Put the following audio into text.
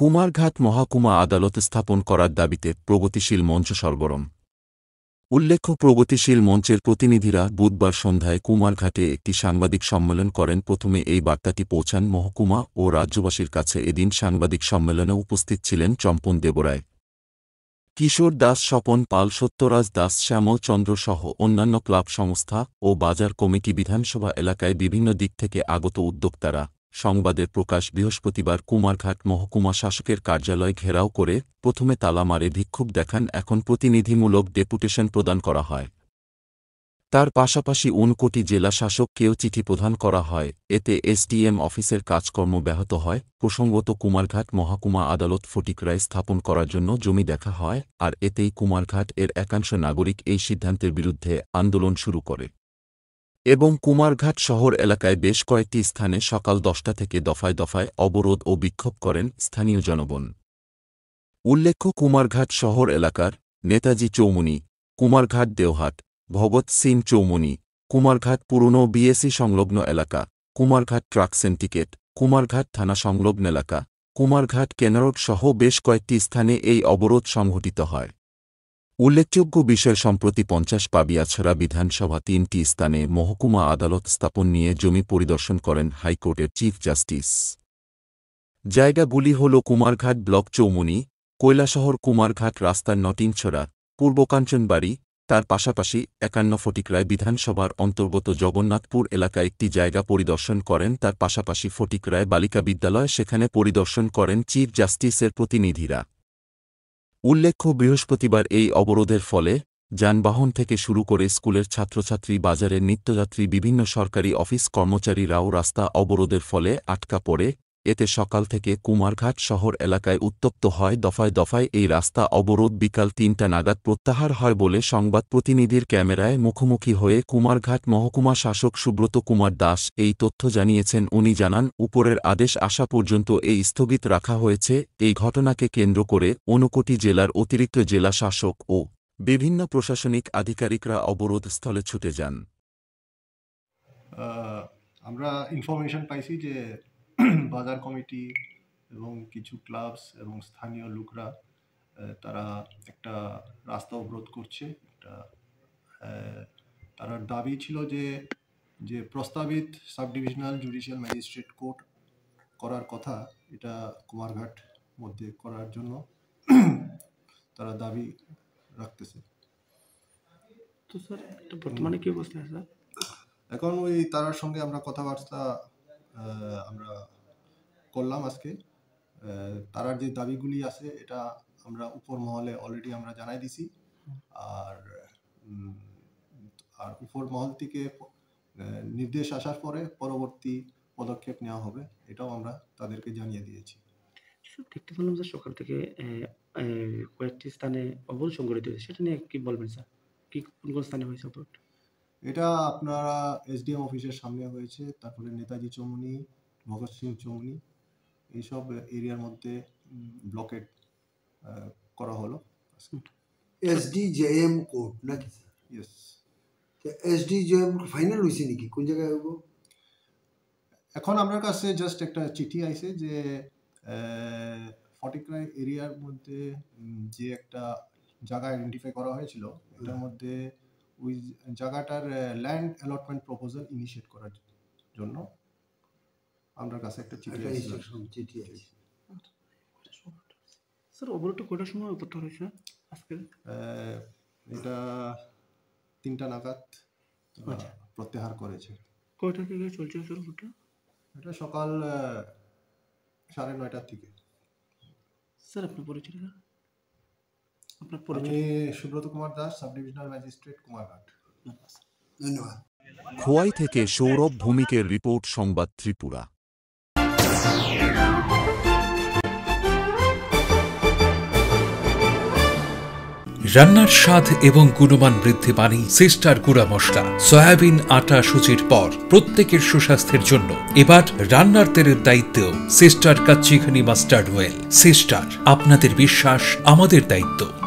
কুমারঘাট মহাকুমা আদালত স্থাপন করার দাবিতে প্রগতিশীল মঞ্চ সরগরম উল্লেখ্য প্রগতিশীল মঞ্চের প্রতিনিধিরা বুধবার সন্ধ্যায় কুমারঘাটে একটি সাংবাদিক সম্মেলন করেন প্রথমে এই বার্তাটি পৌঁছান মহকুমা ও রাজ্যবাসীর কাছে এদিন সাংবাদিক সম্মেলনে উপস্থিত ছিলেন চম্পন দেবরায় কিশোর দাস স্বপন পাল সত্যরাজ দাস শ্যামল চন্দ্র সহ অন্যান্য ক্লাব সংস্থা ও বাজার কমিটি বিধানসভা এলাকায় বিভিন্ন দিক থেকে আগত উদ্যোক্তারা সংবাদের প্রকাশ বৃহস্পতিবার কুমারঘাট মহকুমা শাসকের কার্যালয় ঘেরাও করে প্রথমে তালা মারে বিক্ষোভ দেখান এখন প্রতিনিধিমূলক ডেপুটেশন প্রদান করা হয় তার পাশাপাশি উনকোটি জেলা শাসককেও চিঠি প্রদান করা হয় এতে এসডিএম অফিসের কাজকর্ম ব্যাহত হয় প্রসঙ্গত কুমারঘাট মহাকুমা আদালত ফটিকরায় স্থাপন করার জন্য জমি দেখা হয় আর এতেই কুমারঘাট এর একাংশ নাগরিক এই সিদ্ধান্তের বিরুদ্ধে আন্দোলন শুরু করে এবং কুমারঘাট শহর এলাকায় বেশ কয়েকটি স্থানে সকাল দশটা থেকে দফায় দফায় অবরোধ ও বিক্ষোভ করেন স্থানীয় জনগণ উল্লেখ্য কুমারঘাট শহর এলাকার নেতাজি চৌমুনি কুমারঘাট দেওহাট ভগৎ সিং চৌমুনি কুমারঘাট পুরনো বিএসি সংলগ্ন এলাকা কুমারঘাট ট্রাক সিন্ডিকেট কুমারঘাট থানা সংলগ্ন এলাকা কুমারঘাট কেনারোড সহ বেশ কয়েকটি স্থানে এই অবরোধ সংঘটিত হয় উল্লেখযোগ্য বিষয় সম্প্রতি পঞ্চাশ পাবিয়াছড়া বিধানসভা তিনটি স্থানে মহকুমা আদালত স্থাপন নিয়ে জমি পরিদর্শন করেন হাইকোর্টের চিফ জাস্টিস জায়গাগুলি হল কুমারঘাট ব্লক চৌমুনি কৈলাসহর কুমারঘাট রাস্তার নটিনছড়া পূর্ব কাঞ্চনবাড়ি তার পাশাপাশি একান্ন ফটিকরায় বিধানসভার অন্তর্গত জগন্নাথপুর এলাকা একটি জায়গা পরিদর্শন করেন তার পাশাপাশি ফটিকরায় বালিকা বিদ্যালয় সেখানে পরিদর্শন করেন চিফ জাস্টিসের প্রতিনিধিরা উল্লেখ্য বৃহস্পতিবার এই অবরোধের ফলে যানবাহন থেকে শুরু করে স্কুলের ছাত্রছাত্রী বাজারের নিত্যযাত্রী বিভিন্ন সরকারি অফিস কর্মচারীরাও রাস্তা অবরোধের ফলে আটকা পড়ে এতে সকাল থেকে কুমারঘাট শহর এলাকায় উত্তপ্ত হয় দফায় দফায় এই রাস্তা অবরোধ বিকাল তিনটা নাগাদ প্রত্যাহার হয় বলে সংবাদ প্রতিনিধির ক্যামেরায় মুখোমুখি হয়ে কুমারঘাট মহকুমা শাসক সুব্রত কুমার দাস এই তথ্য জানিয়েছেন উনি জানান উপরের আদেশ আসা পর্যন্ত এই স্থগিত রাখা হয়েছে এই ঘটনাকে কেন্দ্র করে অনুকোটি জেলার অতিরিক্ত জেলা শাসক ও বিভিন্ন প্রশাসনিক আধিকারিকরা অবরোধ স্থলে ছুটে যান আমরা ইনফরমেশন পাইছি যে বাজার কমিটি এবং কিছু ক্লাবস এবং স্থানীয় লোকরা তারা একটা রাস্তা অবরোধ করছে একটা তার দাবি ছিল যে যে প্রস্তাবিত sub divisional judicial magistrate court করার কথা এটা কুমারঘাট মধ্যে করার জন্য তারা দাবি রাখতেছে তো স্যার বর্তমানে কি অবস্থা স্যার এখন ওই তারার সঙ্গে আমরা কথাবার্তা আমরা করলাম আজকে তারার যে দাবিগুলি আছে এটা আমরা উপর মহলে অলরেডি আমরা জানাই দিছি আর আর উপর মহল থেকে নির্দেশ আসার পরে পরবর্তী পদক্ষেপ নেওয়া হবে এটাও আমরা তাদেরকে জানিয়ে দিয়েছি দেখতে পেলাম যে সকাল থেকে কয়েকটি স্থানে অবরোধ সংগঠিত হয়েছে সেটা নিয়ে কি বলবেন স্যার কি কোন কোন স্থানে হয়েছে অবরোধ এটা আপনারা এসডিএম অফিসের সামনে হয়েছে তারপরে নেতাজি চৌমুনি ভগৎ সিং চৌমুনি এইসব এরিয়ার মধ্যে ব্লকেট করা হলো এসডিজেএম কোর্ট নাকি ইয়েস এসডিজেএম ফাইনাল হয়েছে নাকি কোন জায়গায় হইব এখন আমার কাছে জাস্ট একটা চিঠি আইছে যে ফটিকরাই এরিয়ার মধ্যে যে একটা জায়গা আইডেন্টিফাই করা হয়েছিল এটার মধ্যে ওই জায়গাটার ল্যান্ড অ্যালটমেন্ট প্রপোজাল ইনিশিয়েট করার জন্য আপনার কাছে একটা চিঠি চিঠি স্যার ওগুলো কটার সময় করতে হয়েছে আজকে এটা তিনটা নাগাদ আচ্ছা। প্রত্যাহার করেছে কয়টা থেকে চলছে স্যার ওটা এটা সকাল সাড়ে নয়টার থেকে স্যার আপনার পরিচয়টা আপনার পরিচয় Subrata Kumar Das sub divisional magistrate Kumarghat ধন্যবাদ খোয়াই থেকে সৌরভ ভূমিকের রিপোর্ট সংবাদ ত্রিপুরা রান্নার স্বাদ এবং গুণমান বৃদ্ধি পানি সিস্টার গুঁড়া মশলা সয়াবিন আটা সুচির পর প্রত্যেকের সুস্বাস্থ্যের জন্য এবার রান্নার তেলের দায়িত্বেও সিস্টার কাচ্চিখানি মাস্টার্ড ওয়েল সিস্টার আপনাদের বিশ্বাস আমাদের দায়িত্ব